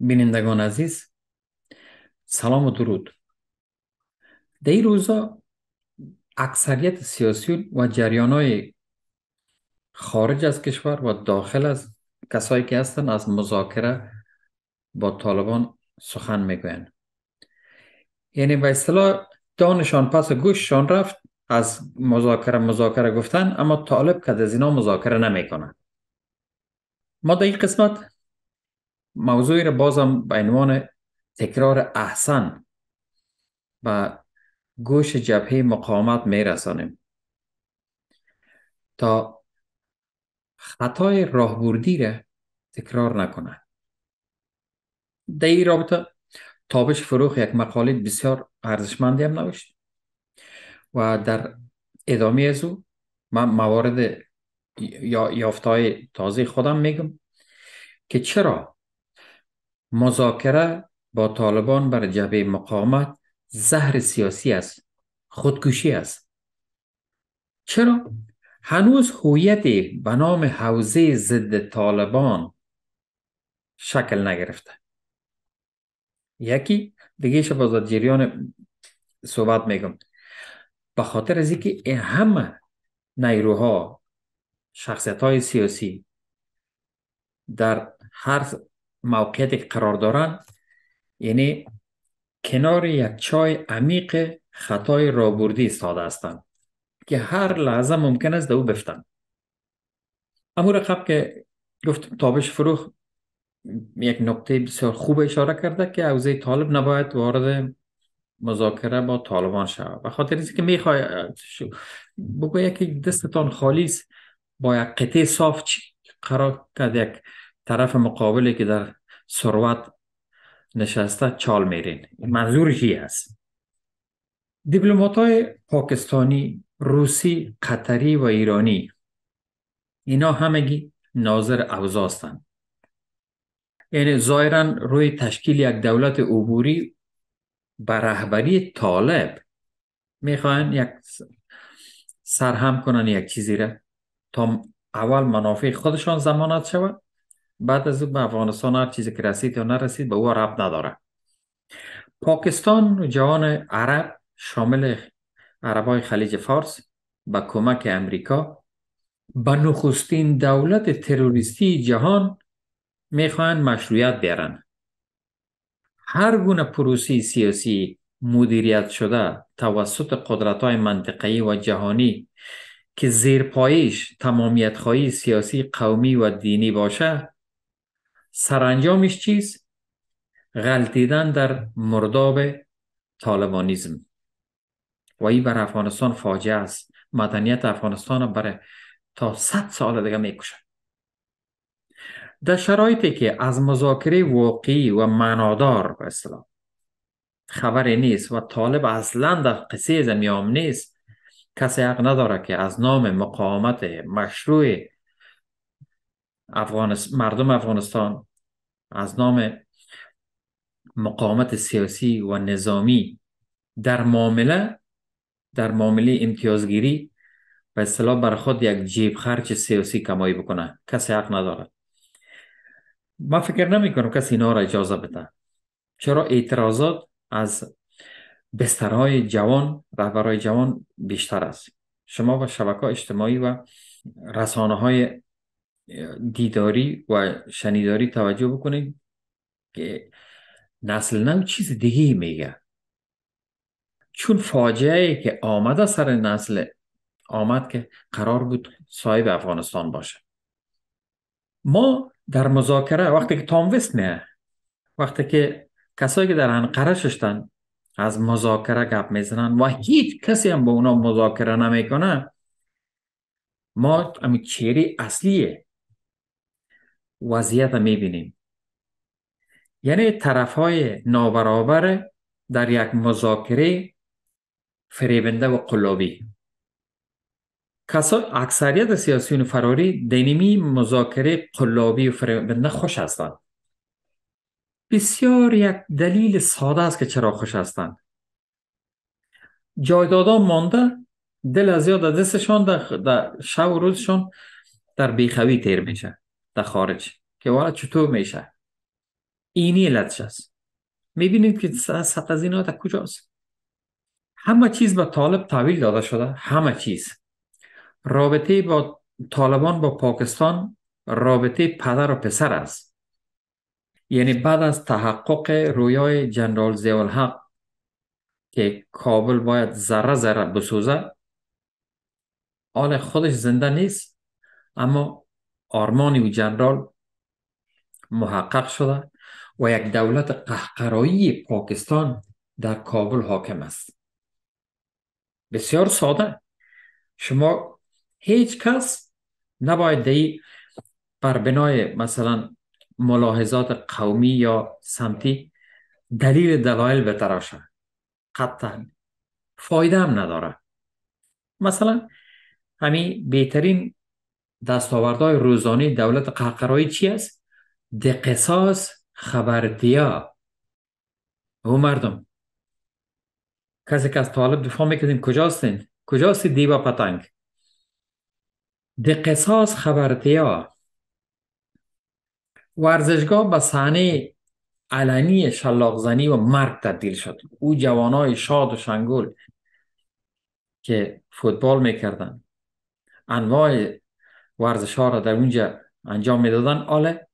بینندگان عزیز سلام و درود در این روزا اکثریت سیاسی و جریان های خارج از کشور و داخل از کسایی که هستن از مذاکره با طالبان سخن میگوین یعنی به اصطلاح دانشان پس گوششان رفت از مذاکره مذاکره گفتن اما طالب که از اینا مذاکره نمیکنه ما در این قسمت موضوعی را بازم به عنوان تکرار احسن و گوش جبهه مقاومت میرسانیم تا خطای راهبردی را تکرار نکنند در این رابطه تابش فروخ یک مقاله بسیار ارزشمندی هم نوشت و در ادامه از او من موارد یافتهای تازه خودم میگم که چرا مذاکره با طالبان بر جبه مقاومت زهر سیاسی است خودکشی است چرا هنوز هویت به نام حوزه ضد طالبان شکل نگرفته یکی دیگه شب از جریان صحبت میگم به خاطر از اینکه همه نیروها شخصیت های سیاسی در هر که قرار دارند یعنی کنار یک چای عمیق خطای رابردی استاده هستند که هر لحظه ممکن است او بفتن امور قبل که گفتم تابش فروخ یک نکته بسیار خوب اشاره کرده که عوضه طالب نباید وارد مذاکره با طالبان شود و خاطر اینکه که میخوای بگو دستتان خالی با یک قطعه صاف قرار کرد یک طرف مقابلی که در سروت نشسته چال میرین منظور چی است های پاکستانی روسی قطری و ایرانی اینا همگی ناظر اوضاع هستند یعنی ظاهرا روی تشکیل یک دولت عبوری به رهبری طالب میخواین یک سرهم کنن یک چیزی را تا اول منافع خودشان زمانت شود بعد از اون به افغانستان هر چیزی که رسید یا نرسید به او رب نداره پاکستان و جهان عرب شامل عربای خلیج فارس به کمک امریکا به نخستین دولت تروریستی جهان میخوان مشروعیت بیارن هر گونه پروسی سیاسی مدیریت شده توسط قدرت های منطقی و جهانی که زیرپایش تمامیت خواهی سیاسی قومی و دینی باشه سرانجامش چیست؟ غلطیدن در مرداب طالبانیزم و این بر افغانستان فاجعه است مدنیت افغانستان برای تا صد سال دیگه میکشه در شرایطی که از مذاکره واقعی و معنادار به اصطلاح خبری نیست و طالب اصلا در قصه زمیام نیست کسی حق نداره که از نام مقاومت مشروع مردم افغانستان از نام مقاومت سیاسی و نظامی در معامله در معامله امتیازگیری به اصطلاح بر خود یک جیب خرچ سیاسی کمایی بکنه کسی حق نداره ما فکر نمی کنم کسی اینا را اجازه بده چرا اعتراضات از بسترهای جوان رهبرهای جوان بیشتر است شما با شبکه اجتماعی و رسانه های دیداری و شنیداری توجه بکنید که نسل نو چیز دیگه میگه چون فاجعه که آمده سر نسل آمد که قرار بود صاحب افغانستان باشه ما در مذاکره وقتی که تام وست میه وقتی که کسایی که در انقره ششتن از مذاکره گپ میزنن و هیچ کسی هم با اونا مذاکره نمیکنه ما امی چیری اصلی وضعیت میبینیم یعنی طرف های نابرابر در یک مذاکره فریبنده و قلابی کسا اکثریت سیاسیون فراری دنیمی مذاکره قلابی و فریبنده خوش هستند بسیار یک دلیل ساده است که چرا خوش هستند جایدادا مانده دل از یاد دستشان در, شب و روزشان در بیخوی تیر میشه در خارج که والا چطور میشه اینی علتش است میبینید که سطح از این کجاست همه چیز به طالب تحویل داده شده همه چیز رابطه با طالبان با پاکستان رابطه پدر و پسر است یعنی بعد از تحقق رویای جنرال 0حق که کابل باید ذره ذره بسوزه حال خودش زنده نیست اما آرمانی و جنرال محقق شده و یک دولت قهقرایی پاکستان در کابل حاکم است بسیار ساده شما هیچ کس نباید دی بر بنای مثلا ملاحظات قومی یا سمتی دلیل دلایل بتراشه قطعا فایده هم نداره مثلا همین بهترین دستاوردهای روزانه دولت قهقرایی چی است د قصاص خبرتیا او مردم کسی که از طالب دفاع میکردین کجاستین کجاست دیبا پتنگ د قصاص خبرتیا ورزشگاه به صحنه علنی زنی و مرگ تبدیل شد او جوانای شاد و شنگول که فوتبال میکردن انواع ورزش ها را در اونجا انجام میدادن آله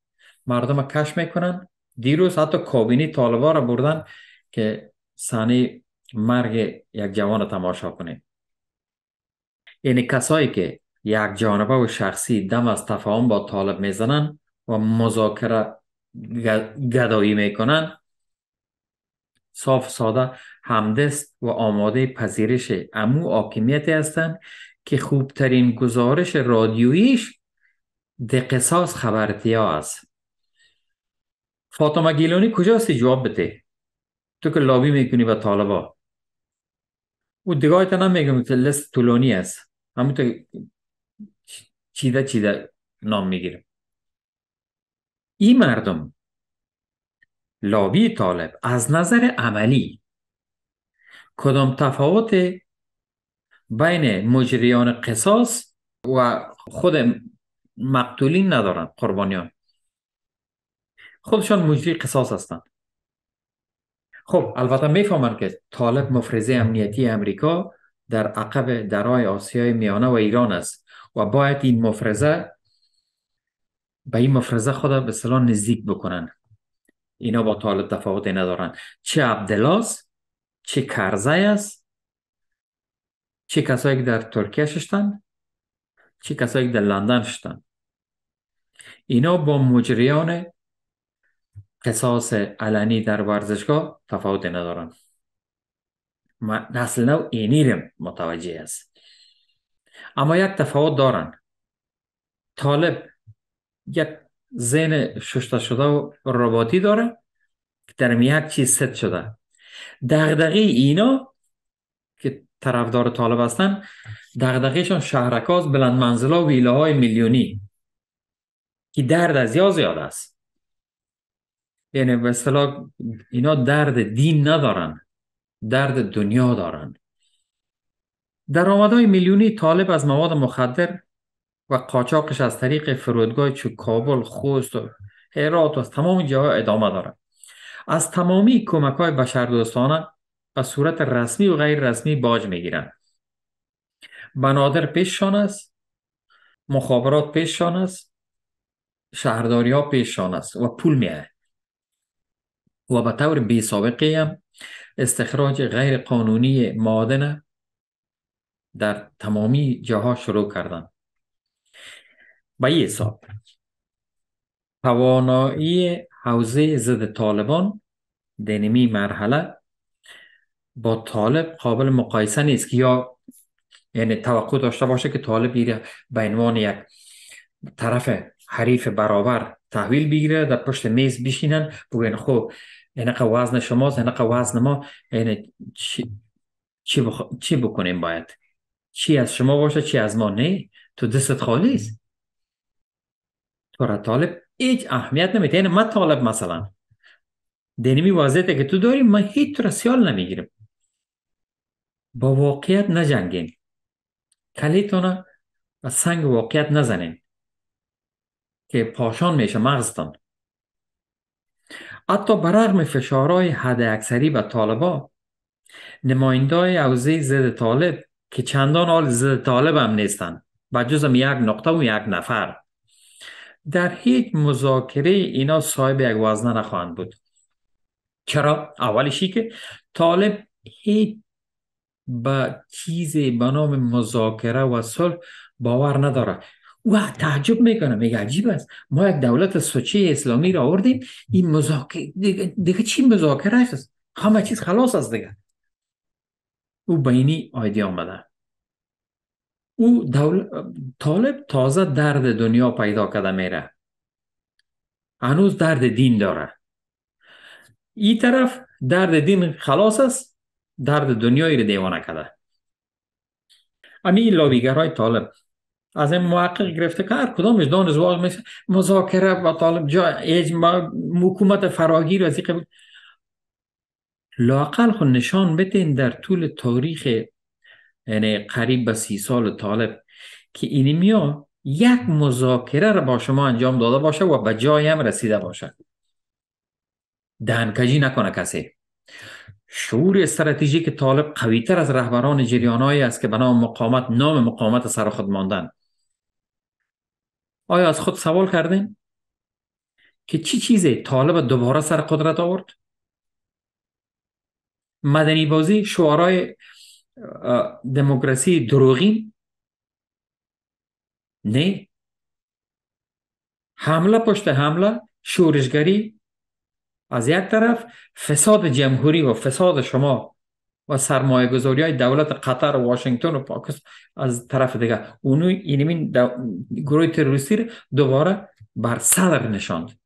مردم کش میکنن دیروز حتی کابینی طالبا را بردن که صحنه مرگ یک جوان را تماشا کنه یعنی کسایی که یک جانبه و شخصی دم از تفاهم با طالب میزنن و مذاکره گدایی میکنن صاف ساده همدست و آماده پذیرش امو حاکمیتی هستند که خوبترین گزارش رادیویش خبرتی ها است فاطمه گیلانی کجاستی جواب بده تو که لابی میکنی به طالبا او دیگه تا نمیگم که لست طولانی است همون چیده چیده نام میگیره این مردم لابی طالب از نظر عملی کدام تفاوت بین مجریان قصاص و خود مقتولین ندارن قربانیان خودشان مجری قصاص هستند خب البته میفهمن که طالب مفرزه امنیتی امریکا در عقب درای آسیای میانه و ایران است و باید این مفرزه به این مفرزه خود به صلاح نزدیک بکنن اینا با طالب تفاوتی ندارن چه عبدلاز چه کرزای است چه کسایی که در ترکیه ششتن چه کسایی که در لندن ششتن اینا با مجریان قصاص علنی در ورزشگاه تفاوتی ندارن ما نسل نو اینیرم متوجه است اما یک تفاوت دارن طالب یک ذهن ششته شده و رباطی داره که در یک چیز ست شده دغدغه اینا که طرفدار طالب هستن دغدغهشان شهرکاز بلند منزلا و ویله های میلیونی که درد از یا زیاد است یعنی به اینا درد دین ندارن درد دنیا دارن های میلیونی طالب از مواد مخدر و قاچاقش از طریق فرودگاه چو کابل خوست و هرات و از تمام جاها ادامه داره از تمامی کمک های بشردوستانه به صورت رسمی و غیر رسمی باج میگیرند بنادر پیششان است مخابرات پیششان است شهرداری ها پیششان است و پول میه و به طور بی سابقه هم استخراج غیر قانونی مادنه، در تمامی جاها شروع کردن به این حساب توانایی حوزه ضد طالبان دینمی مرحله با طالب قابل مقایسه نیست که یا یعنی توقع داشته باشه که طالب ایره به عنوان یک طرف حریف برابر تحویل بگیره در پشت میز بشینن بگوین یعنی خب یعنی وزن شماست یعنی وزن ما یعنی چی, چی بکنیم باید چی از شما باشه چی از ما نه تو دست خالی تو را طالب هیچ اهمیت نمیده یعنی من طالب مثلا دینمی وضعیتی که تو داری من هیچ تو را سیال نمیگیرم با واقعیت نجنگین کلیتون و سنگ واقعیت نزنین که پاشان میشه مغزتان حتی برغم فشارهای حد اکثری و طالبا های عوضه ضد طالب که چندان حال طالب هم نیستن و جزم یک نقطه و یک نفر در هیچ مذاکره اینا صاحب یک وزنه نخواهند بود چرا؟ اولشی که طالب هیچ با چیزی به نام مذاکره و صلح باور نداره و تعجب میکنه میگه عجیب است ما یک دولت سوچه اسلامی را آوردیم این مذاکره دیگه, دیگه چی مذاکره است همه چیز خلاص است دیگه او به اینی آمده او طالب تازه درد دنیا پیدا کرده میره هنوز درد دین داره این طرف درد دین خلاص است درد دنیایی رو دیوانه کرده امی لابیگرهای طالب از این محقق گرفته که هر کدام دانش واقع مذاکره و طالب جا حکومت فراگیر از این لاقل خو نشان بدین در طول تاریخ یعنی قریب به سی سال طالب که اینمیا یک مذاکره را با شما انجام داده باشه و به جای هم رسیده باشه دهنکجی نکنه کسی شعور که طالب قویتر از رهبران جریانهایی است که به نام مقامت نام مقامت سر خود ماندن آیا از خود سوال کردین که چی چیزی طالب دوباره سر قدرت آورد مدنی بازی شعارهای دموکراسی دروغین نه حمله پشت حمله شورشگری از یک طرف فساد جمهوری و فساد شما و سرمایه گذاری های دولت قطر و واشنگتن و پاکستان از طرف دیگه اونو اینمین یعنی گروه تروریستی دوباره بر صدر نشاند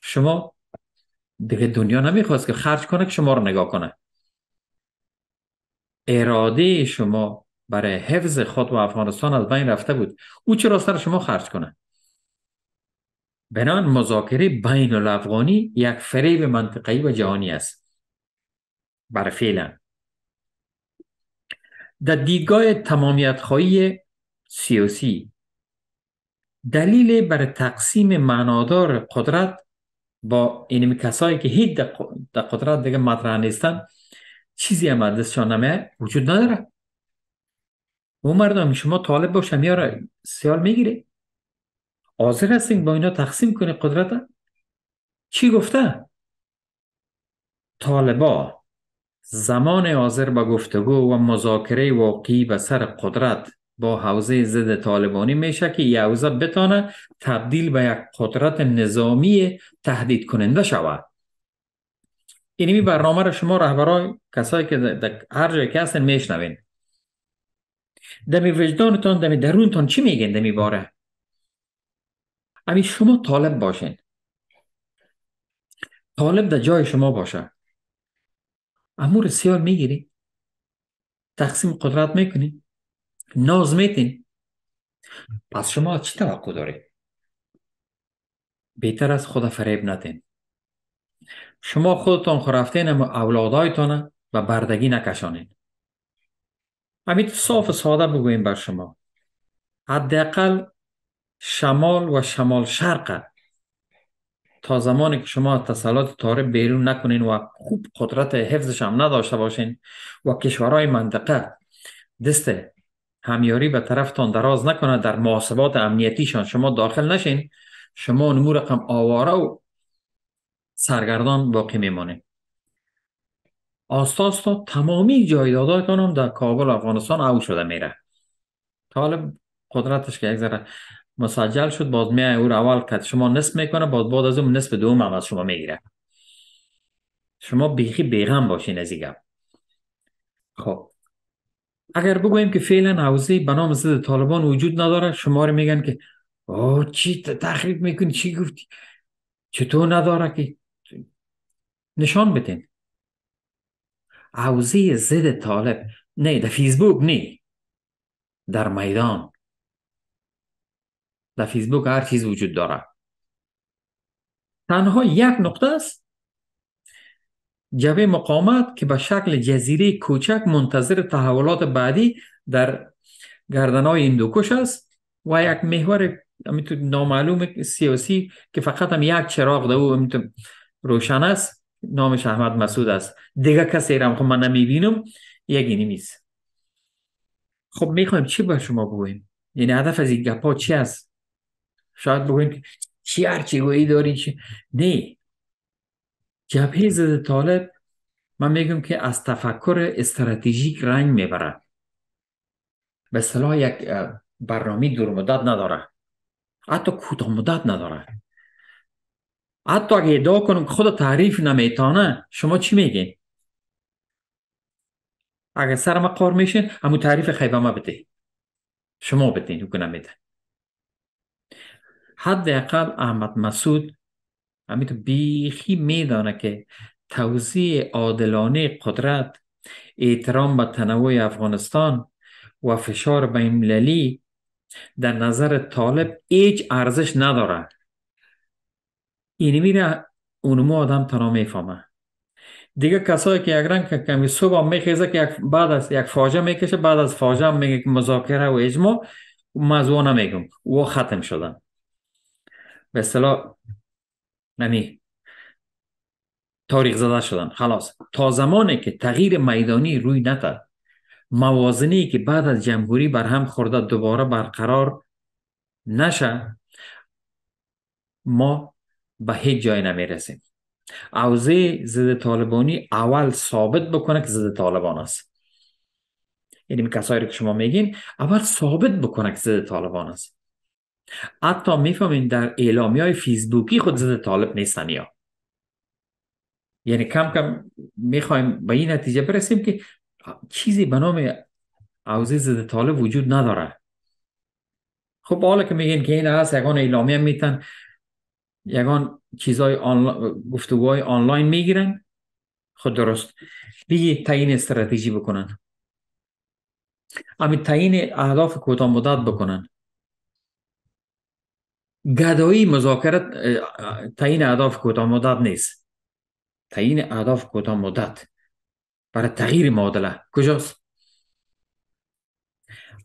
شما دیگه دنیا نمیخواست که خرچ کنه که شما رو نگاه کنه اراده شما برای حفظ خود و افغانستان از بین رفته بود او چرا سر شما خرج کنه بنان مذاکره بین الافغانی یک فریب منطقی و جهانی است بر فعلا در دیدگاه تمامیت خواهی سیاسی دلیل بر تقسیم معنادار قدرت با این کسایی که هیچ در قدرت دیگه مطرح نیستن چیزی هم از وجود نداره او مردم شما طالب باشم یا سیال میگیری حاضر هستین با اینا تقسیم کنی قدرت چی گفته طالبا زمان حاضر به گفتگو و مذاکره واقعی به سر قدرت با حوزه ضد طالبانی میشه که یه حوزه بتانه تبدیل به یک قدرت نظامی تهدید کننده شود اینمی برنامه را شما رهبرای کسایی که در هر جای که هستن میشنوین دمی وجدانتان دمی درونتان چی میگین دمی باره امی شما طالب باشین طالب در جای شما باشه امور سیار میگیری تقسیم قدرت میکنی ناز پس شما چی توقع دارید؟ بهتر از خود فریب ندین شما خودتان خرفتین اما اولادایتان و بردگی نکشانین امید صاف ساده بگوییم بر شما حداقل شمال و شمال شرق تا زمانی که شما تسلط تاره بیرون نکنین و خوب قدرت حفظش هم نداشته باشین و کشورهای منطقه دست همیاری به طرفتان دراز نکنه در محاسبات امنیتیشان شما داخل نشین شما نمو رقم آواره و سرگردان باقی میمانه آستاستا تمامی تمامی جایداداتان هم در کابل افغانستان او شده میره طالب قدرتش که یک ذره مسجل شد باز میای او اول کت شما نصف میکنه باز بعد از اون نصف دوم هم از شما میگیره شما بیخی بیغم باشین از خب اگر بگویم که فعلا حوزه به نام ضد طالبان وجود نداره شما رو میگن که او چی تخریب میکنی چی گفتی چطور نداره که نشان بتین حوزه ضد طالب نه در فیسبوک نه در میدان در فیسبوک هر چیز وجود داره تنها یک نقطه است جبه مقامت که به شکل جزیره کوچک منتظر تحولات بعدی در این هندوکش است و یک محور نامعلوم سیاسی که فقط هم یک چراغ ده و روشن است نامش احمد مسعود است دیگه کسی رو خب من نمیبینم یکی نیست خب میخوایم چی به شما بگویم؟ یعنی هدف از این گپا چی است شاید بگوییم چی هرچی گویی داری چی نه جبهه ضد طالب من میگم که از تفکر استراتژیک رنگ میبره به صلاح یک برنامه دور مدت نداره حتی کوتاه مدت نداره حتی اگه ادعا کنم خود تعریف نمیتانه شما چی میگین اگه سر ما قار میشین همون تعریف خیبه ما بده شما بدین او حد حداقل احمد مسعود امی بیخی میدانه که توزیع عادلانه قدرت احترام به تنوع افغانستان و فشار بینالمللی در نظر طالب هیچ ارزش نداره اینی میره اونمو آدم تنا میفهمه دیگه کسایی که یک رنگ کمی صبح میخیزه که یک بعد از یک فاجعه میکشه بعد از فاجعه میگه مذاکره و اجماع موضوع نمیگم و ختم شدن به یعنی تاریخ زده شدن خلاص تا زمانی که تغییر میدانی روی نتد موازنی که بعد از جمهوری بر هم خورده دوباره برقرار نشه ما به هیچ جای نمیرسیم اوزه ضد طالبانی اول ثابت بکنه که ضد طالبان است یعنی کسایی که شما میگین اول ثابت بکنه که ضد طالبان است حتی میفهمین در اعلامی های فیسبوکی خود زده طالب نیستن یا یعنی کم کم میخوایم به این نتیجه برسیم که چیزی به نام عوضی زده طالب وجود نداره خب حالا که میگین که این هست یکان اعلامی هم میتن یکان چیزای آنلا... گفتگوهای آنلاین میگیرن خود خب درست بگی تعیین استراتژی بکنن همین تعیین اهداف کوتاه مدت بکنن گدایی مذاکره تعیین اهداف کوتاه مدت نیست تعیین اهداف کوتاه مدت برای تغییر معادله کجاست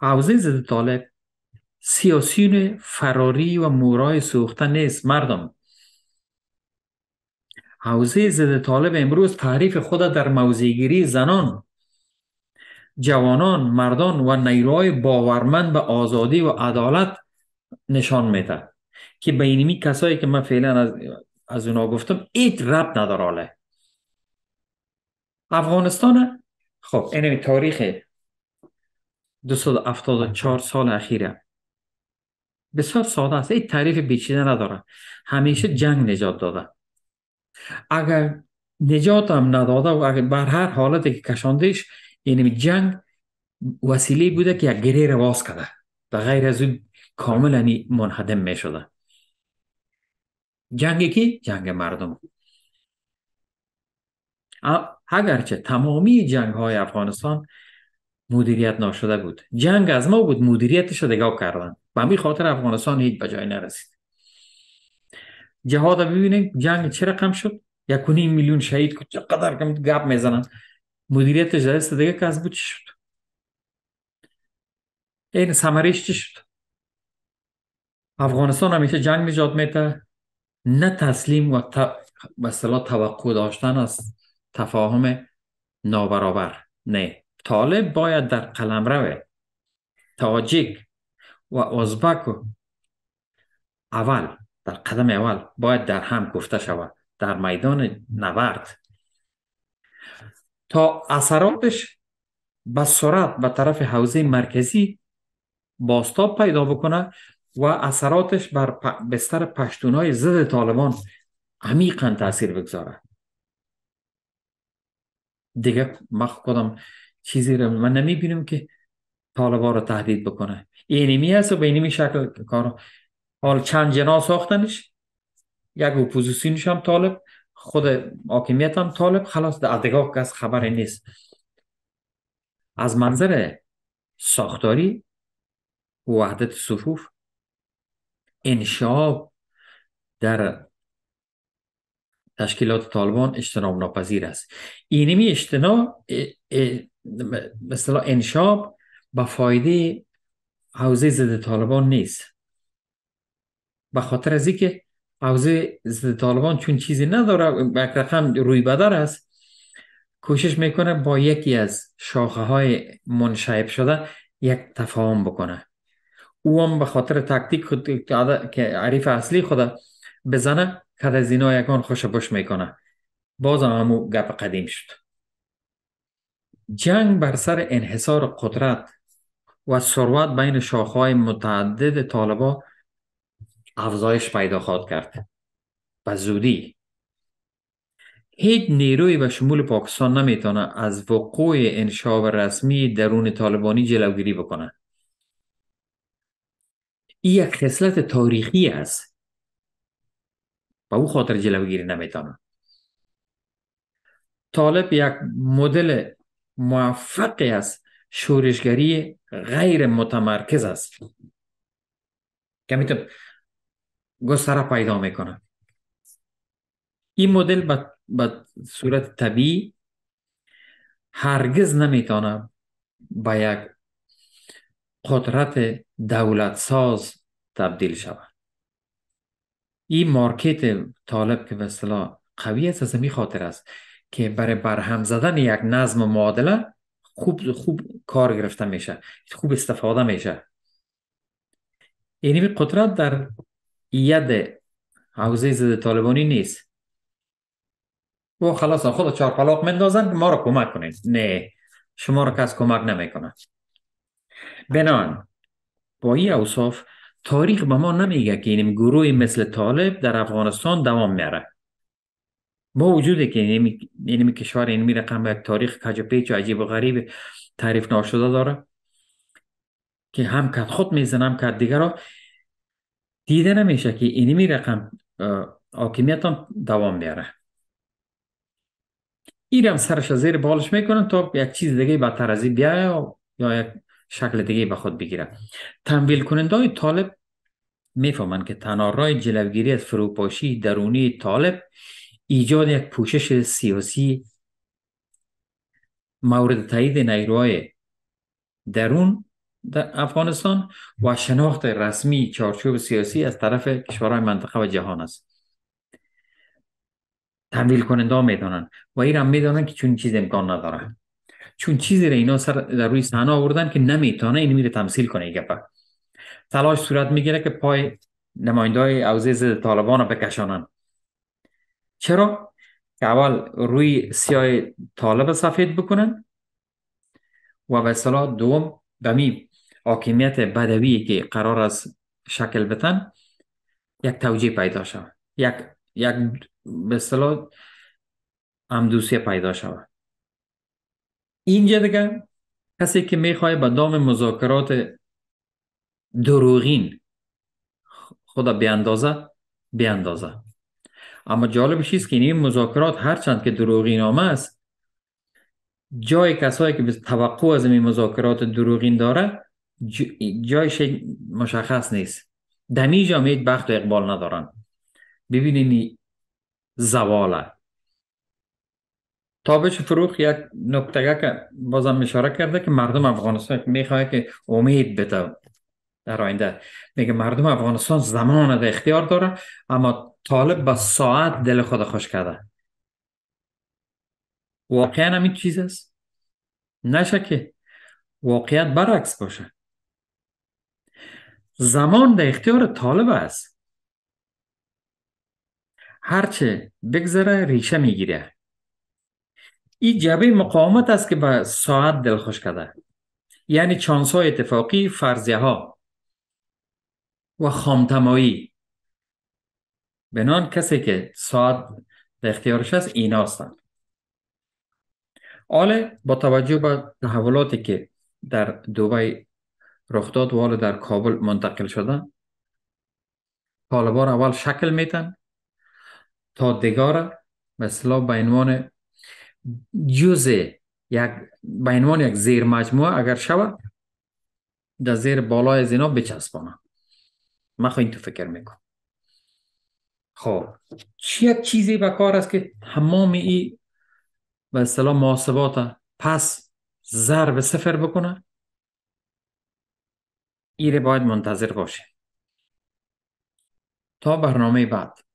عوضی ضد طالب سیاسیون فراری و مورای سوخته نیست مردم حوزه ضد طالب امروز تعریف خود در موزیگیری زنان جوانان مردان و نیروهای باورمند به آزادی و عدالت نشان میده که اینمی کسایی که من فعلا از, از اونا گفتم ایت رب نداره افغانستان خب اینمی تاریخ 274 سال اخیره بسیار ساده است این تعریف بیچیده نداره همیشه جنگ نجات داده اگر نجات هم نداده و اگر بر هر حالتی که کشاندهش یعنی جنگ وسیله بوده که یک گریه رواز کرده و غیر از اون کاملا منهدم می شده جنگ کی؟ جنگ مردم اگرچه تمامی جنگ های افغانستان مدیریت ناشده بود جنگ از ما بود مدیریتش دگاه کردن و می خاطر افغانستان هیچ به جای نرسید جهاد ببینیم جنگ چه رقم شد یک میلیون شهید که چقدر کم گپ میزنن مدیریت جلسه دیگه کس بود چی شد این سمریش چی شد افغانستان همیشه جنگ نجات میته نه تسلیم و ت... مثلا توقع داشتن از تفاهم نابرابر نه طالب باید در قلم روه تاجیک و ازبک اول در قدم اول باید در هم گفته شود در میدان نورد تا اثراتش به سرعت به طرف حوزه مرکزی باستاب پیدا بکنه و اثراتش بر بستر پشتونای ضد طالبان عمیقا تاثیر بگذاره دیگه ما خودم چیزی رو من بینم که طالبان رو تهدید بکنه اینمی هست و به اینمی شکل کار حال چند جنا ساختنش یک اپوزیسینش هم طالب خود حاکمیت هم طالب خلاص در دیگاه کس خبر نیست از منظر ساختاری وحدت صفوف انشاب در تشکیلات طالبان اجتناب ناپذیر است اینمی اجتناب مثلا انشاب به فایده حوزه ضد طالبان نیست به خاطر از که حوزه ضد طالبان چون چیزی نداره یک رقم روی بدر است کوشش میکنه با یکی از شاخه های منشعب شده یک تفاهم بکنه او هم به خاطر تکتیک خود که عریف اصلی خود بزنه که از اینا یکان خوش بش میکنه باز هم همو گپ قدیم شد جنگ بر سر انحصار قدرت و ثروت بین شاخهای متعدد طالبا افزایش پیدا خواهد کرد و زودی هیچ نیروی به شمول پاکستان نمیتونه از وقوع انشاب رسمی درون طالبانی جلوگیری بکنه این یک خصلت تاریخی است به او خاطر جلوگیری نمیتونه طالب یک مدل موفقی است، شورشگری غیر متمرکز است که تو گستره پیدا میکنه این مدل به صورت طبیعی هرگز نمیتونه با یک قدرت دولت ساز تبدیل شود این مارکت طالب که به اصطلاح قوی است از خاطر است که برای برهم زدن یک نظم معادله خوب خوب کار گرفته میشه خوب استفاده میشه یعنی قدرت در ید حوزه زده طالبانی نیست و خلاص خود چهار پلاق مندازن ما رو کمک کنید نه شما رو کس کمک نمیکنه بنان با این اوصاف تاریخ به ما نمیگه که این گروه مثل طالب در افغانستان دوام میاره با وجود که این کشور این رقم یک تاریخ کج پیچ و عجیب و غریب تعریف ناشده داره که هم کد خود میزنم هم کد دیگر را دیده نمیشه که اینمی رقم حاکمیت هم دوام بیاره این هم سرش از زیر بالش میکنن تا یک چیز دیگه بدتر از این بیایه یا یک شکل دیگه به خود بگیره تمویل کننده های طالب میفهمند که تنها رای جلوگیری از فروپاشی درونی طالب ایجاد یک پوشش سیاسی مورد تایید نیروهای درون در افغانستان و شناخت رسمی چارچوب سیاسی از طرف کشورهای منطقه و جهان است تمویل کننده ها میدانند و ایران می میدانند که چون چیز امکان نداره چون چیزی را اینا سر در روی صحنه آوردن که نمیتونه این میره تمثیل کنه این گپه تلاش صورت میگیره که پای نماینده های ضد طالبان رو بکشانن چرا؟ که اول روی سیاه طالب سفید بکنن و به صلاح دوم بمی حاکمیت بدوی که قرار از شکل بتن یک توجیه پیدا شود یک یک به صلاح همدوسیه پیدا شود اینجا دیگه کسی که میخواه به دام مذاکرات دروغین خدا بیاندازه بیاندازه اما جالب چیز که این مذاکرات هرچند که دروغین آمه است جای کسایی که به توقع از این مذاکرات دروغین داره جایش مشخص نیست دمی جامعه بخت و اقبال ندارن ببینین زواله تابش فروخ یک نکته که بازم اشاره کرده که مردم افغانستان میخواه که امید بده در آینده میگه مردم افغانستان زمان در اختیار داره اما طالب با ساعت دل خود خوش کرده واقعا همین چیز است نشه که واقعیت برعکس باشه زمان در اختیار طالب است هرچه بگذره ریشه میگیره این جبه مقاومت است که به ساعت دلخوش کرده یعنی چانس های اتفاقی فرضیه ها و خامتمایی بنان کسی که ساعت در اختیارش است اینا هستند حالا با توجه به تحولاتی که در دوبای رخ داد و حالا در کابل منتقل شدن طالبان اول شکل میتن تا دیگاره مثلا به عنوان جز یک به عنوان یک زیر مجموعه اگر شود در زیر بالای زینا بچسبانه من خواهی تو فکر میکنم خب یک چیزی به کار است که تمام این به اصطلاح محاسبات پس ضرب صفر بکنه ایره باید منتظر باشه تا برنامه بعد